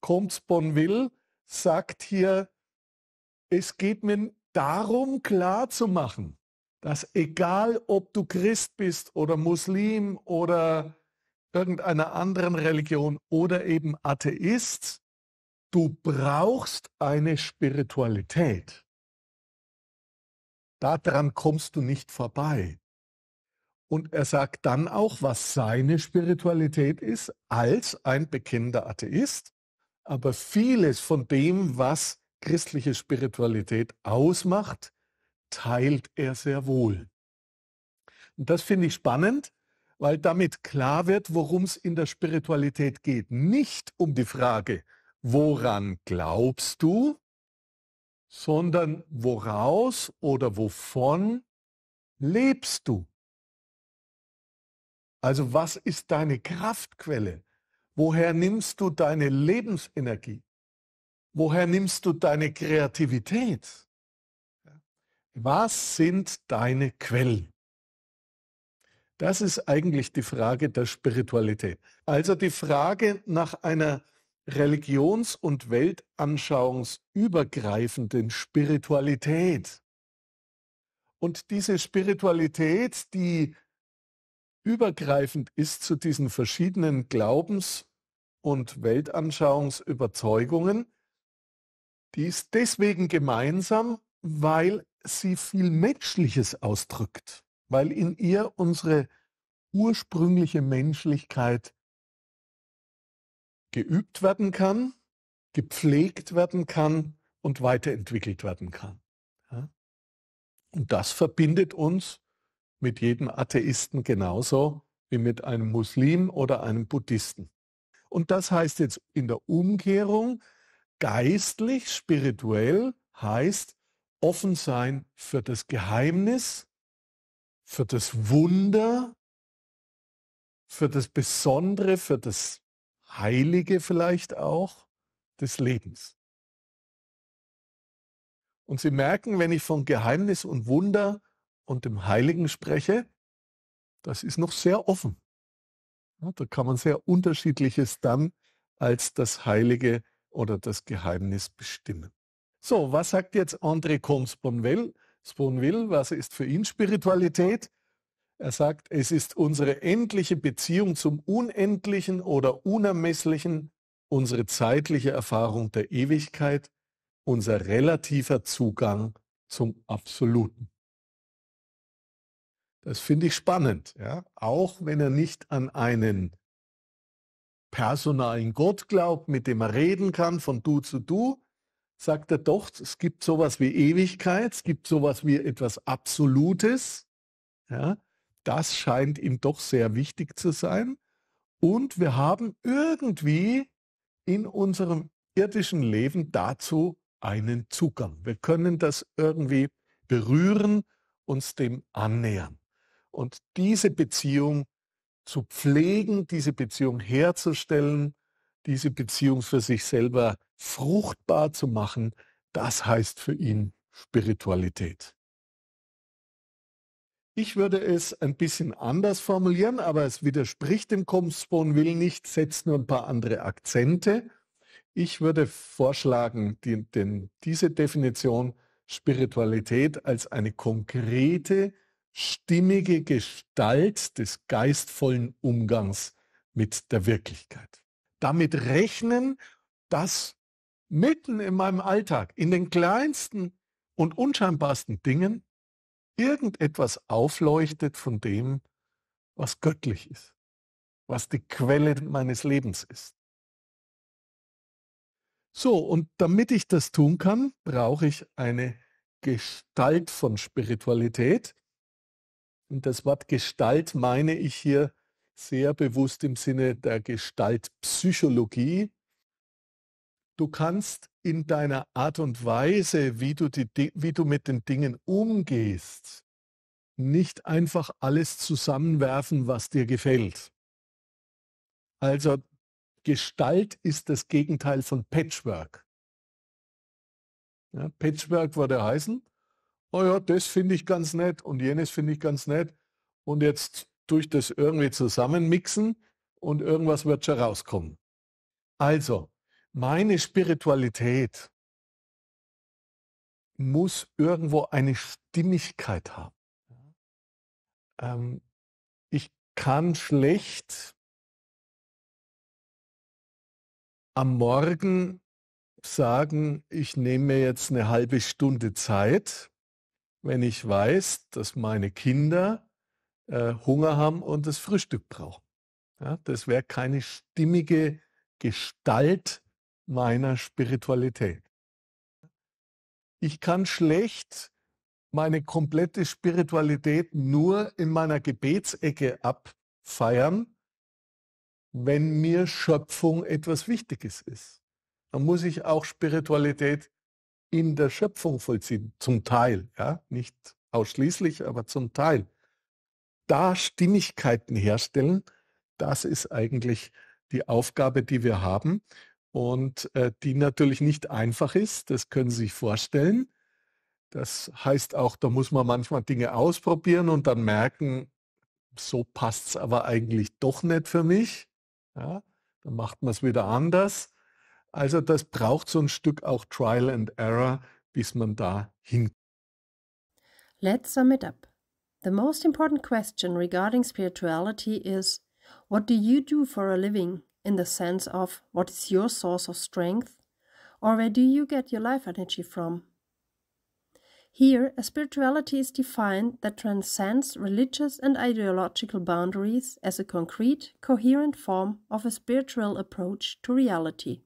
Comte Bonville sagt hier, es geht mir darum klar zu machen, dass egal ob du Christ bist oder Muslim oder irgendeiner anderen Religion oder eben Atheist, du brauchst eine Spiritualität. Daran kommst du nicht vorbei. Und er sagt dann auch, was seine Spiritualität ist, als ein bekennender Atheist. Aber vieles von dem, was christliche Spiritualität ausmacht, teilt er sehr wohl. Und das finde ich spannend, weil damit klar wird, worum es in der Spiritualität geht. Nicht um die Frage, woran glaubst du, sondern woraus oder wovon lebst du? Also was ist deine Kraftquelle? Woher nimmst du deine Lebensenergie? Woher nimmst du deine Kreativität? Was sind deine Quellen? Das ist eigentlich die Frage der Spiritualität. Also die Frage nach einer religions- und weltanschauungsübergreifenden Spiritualität. Und diese Spiritualität, die übergreifend ist zu diesen verschiedenen Glaubens- und Weltanschauungsüberzeugungen, die ist deswegen gemeinsam, weil sie viel Menschliches ausdrückt, weil in ihr unsere ursprüngliche Menschlichkeit geübt werden kann, gepflegt werden kann und weiterentwickelt werden kann. Ja? Und das verbindet uns mit jedem Atheisten genauso wie mit einem Muslim oder einem Buddhisten. Und das heißt jetzt in der Umkehrung, geistlich, spirituell heißt offen sein für das Geheimnis, für das Wunder, für das Besondere, für das Heilige vielleicht auch des Lebens. Und Sie merken, wenn ich von Geheimnis und Wunder und dem Heiligen spreche, das ist noch sehr offen. da kann man sehr unterschiedliches dann als das Heilige oder das Geheimnis bestimmen. So, was sagt jetzt André Comte-Sponville? Sponville, was ist für ihn Spiritualität? Er sagt, es ist unsere endliche Beziehung zum Unendlichen oder Unermesslichen, unsere zeitliche Erfahrung der Ewigkeit, unser relativer Zugang zum Absoluten. Das finde ich spannend, ja? auch wenn er nicht an einen personalen Gott glaubt, mit dem er reden kann von Du zu Du, sagt er doch, es gibt sowas wie Ewigkeit, es gibt sowas wie etwas Absolutes. Ja? das scheint ihm doch sehr wichtig zu sein. Und wir haben irgendwie in unserem irdischen Leben dazu einen Zugang. Wir können das irgendwie berühren, uns dem annähern. Und diese Beziehung zu pflegen, diese Beziehung herzustellen, diese Beziehung für sich selber fruchtbar zu machen, das heißt für ihn Spiritualität. Ich würde es ein bisschen anders formulieren, aber es widerspricht dem Comsbon will nicht, setzt nur ein paar andere Akzente. Ich würde vorschlagen, die, den, diese Definition Spiritualität als eine konkrete, stimmige Gestalt des geistvollen Umgangs mit der Wirklichkeit. Damit rechnen, dass mitten in meinem Alltag, in den kleinsten und unscheinbarsten Dingen, irgendetwas aufleuchtet von dem, was göttlich ist, was die Quelle mhm. meines Lebens ist. So, und damit ich das tun kann, brauche ich eine Gestalt von Spiritualität. Und das Wort Gestalt meine ich hier sehr bewusst im Sinne der Gestaltpsychologie, du kannst in deiner Art und Weise, wie du, die, wie du mit den Dingen umgehst, nicht einfach alles zusammenwerfen, was dir gefällt. Also Gestalt ist das Gegenteil von Patchwork. Ja, Patchwork würde heißen, oh ja, das finde ich ganz nett und jenes finde ich ganz nett und jetzt durch das irgendwie zusammenmixen und irgendwas wird schon rauskommen. Also, meine Spiritualität muss irgendwo eine Stimmigkeit haben. Ähm, ich kann schlecht am Morgen sagen, ich nehme mir jetzt eine halbe Stunde Zeit, wenn ich weiß, dass meine Kinder äh, Hunger haben und das Frühstück brauchen. Ja, das wäre keine stimmige Gestalt meiner Spiritualität. Ich kann schlecht meine komplette Spiritualität nur in meiner Gebetsecke abfeiern, wenn mir Schöpfung etwas Wichtiges ist. Dann muss ich auch Spiritualität in der Schöpfung vollziehen, zum Teil, ja, nicht ausschließlich, aber zum Teil. Da Stimmigkeiten herstellen, das ist eigentlich die Aufgabe, die wir haben und äh, die natürlich nicht einfach ist, das können Sie sich vorstellen. Das heißt auch, da muss man manchmal Dinge ausprobieren und dann merken, so passt es aber eigentlich doch nicht für mich. Ja, dann macht man es wieder anders. Also das braucht so ein Stück auch Trial and Error, bis man da hinkommt. Let's sum it up. The most important question regarding spirituality is, what do you do for a living? in the sense of what is your source of strength or where do you get your life energy from? Here, a spirituality is defined that transcends religious and ideological boundaries as a concrete, coherent form of a spiritual approach to reality.